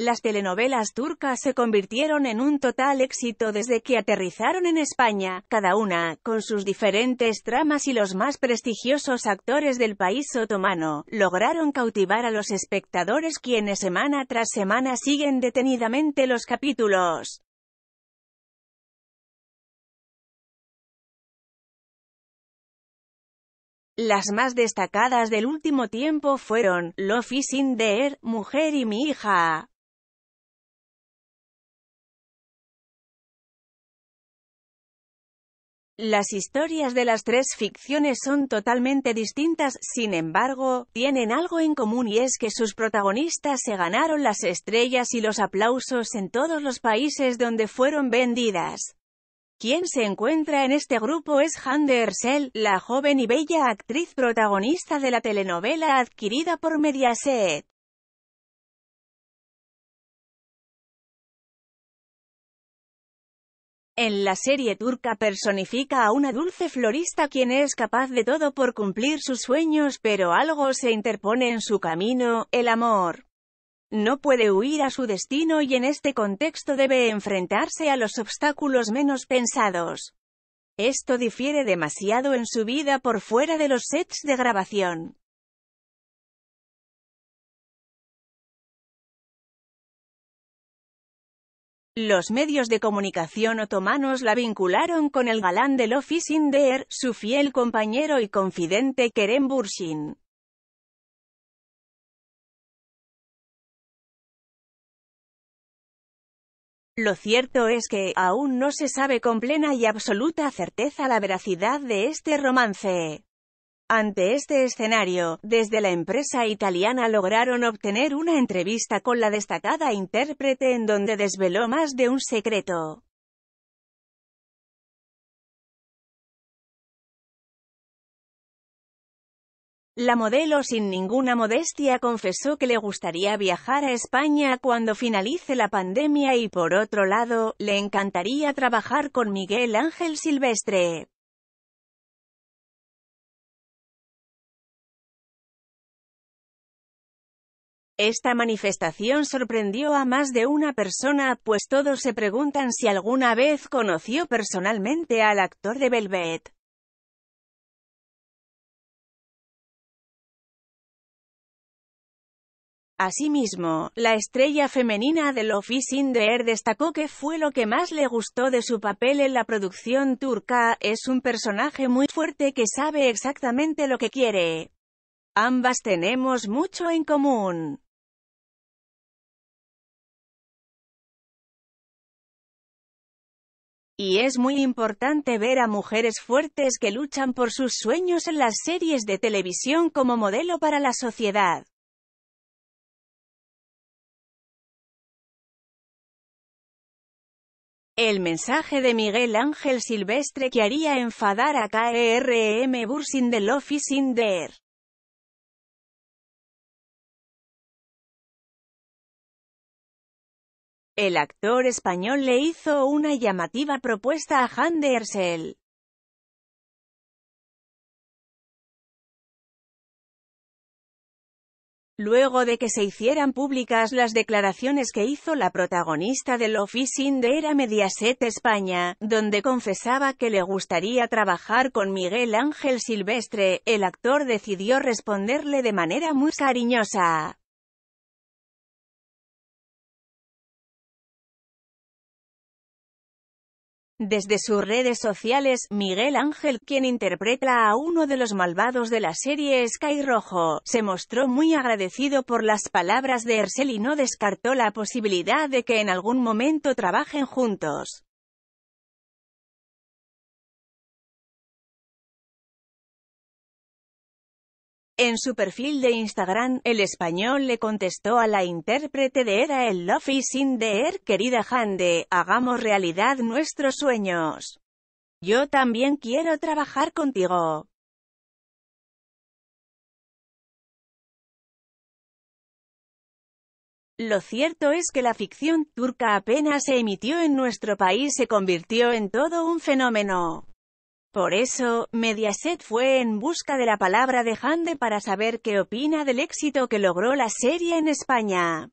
Las telenovelas turcas se convirtieron en un total éxito desde que aterrizaron en España, cada una, con sus diferentes tramas y los más prestigiosos actores del país otomano, lograron cautivar a los espectadores quienes semana tras semana siguen detenidamente los capítulos. Las más destacadas del último tiempo fueron, Love is in Mujer y mi hija, Las historias de las tres ficciones son totalmente distintas, sin embargo, tienen algo en común y es que sus protagonistas se ganaron las estrellas y los aplausos en todos los países donde fueron vendidas. Quien se encuentra en este grupo es Hande Ersel, la joven y bella actriz protagonista de la telenovela adquirida por Mediaset. En la serie turca personifica a una dulce florista quien es capaz de todo por cumplir sus sueños pero algo se interpone en su camino, el amor. No puede huir a su destino y en este contexto debe enfrentarse a los obstáculos menos pensados. Esto difiere demasiado en su vida por fuera de los sets de grabación. Los medios de comunicación otomanos la vincularon con el galán del Office de su fiel compañero y confidente Kerem Bursin. Lo cierto es que, aún no se sabe con plena y absoluta certeza la veracidad de este romance. Ante este escenario, desde la empresa italiana lograron obtener una entrevista con la destacada intérprete en donde desveló más de un secreto. La modelo sin ninguna modestia confesó que le gustaría viajar a España cuando finalice la pandemia y por otro lado, le encantaría trabajar con Miguel Ángel Silvestre. Esta manifestación sorprendió a más de una persona, pues todos se preguntan si alguna vez conoció personalmente al actor de Velvet. Asimismo, la estrella femenina de Office in the Air destacó que fue lo que más le gustó de su papel en la producción turca, es un personaje muy fuerte que sabe exactamente lo que quiere. Ambas tenemos mucho en común. Y es muy importante ver a mujeres fuertes que luchan por sus sueños en las series de televisión como modelo para la sociedad. El mensaje de Miguel Ángel Silvestre que haría enfadar a KRM e Bursin de Sinder. El actor español le hizo una llamativa propuesta a Han de Ersel. Luego de que se hicieran públicas las declaraciones que hizo la protagonista del Officing de Era Mediaset España, donde confesaba que le gustaría trabajar con Miguel Ángel Silvestre, el actor decidió responderle de manera muy cariñosa. Desde sus redes sociales, Miguel Ángel, quien interpreta a uno de los malvados de la serie Sky Rojo, se mostró muy agradecido por las palabras de Ersel y no descartó la posibilidad de que en algún momento trabajen juntos. En su perfil de Instagram, el español le contestó a la intérprete de Era el Love sin in the querida Hande, hagamos realidad nuestros sueños. Yo también quiero trabajar contigo. Lo cierto es que la ficción turca apenas se emitió en nuestro país se convirtió en todo un fenómeno. Por eso, Mediaset fue en busca de la palabra de Hande para saber qué opina del éxito que logró la serie en España.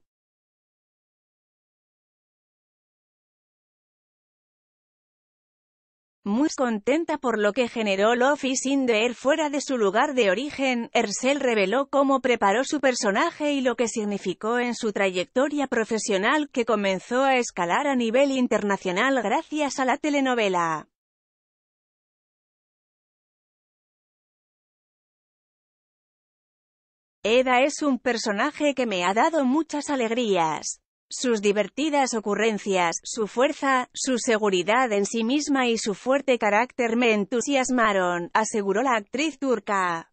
Muy contenta por lo que generó Lofi sin de fuera de su lugar de origen, Ercel reveló cómo preparó su personaje y lo que significó en su trayectoria profesional que comenzó a escalar a nivel internacional gracias a la telenovela. Eda es un personaje que me ha dado muchas alegrías. Sus divertidas ocurrencias, su fuerza, su seguridad en sí misma y su fuerte carácter me entusiasmaron, aseguró la actriz turca.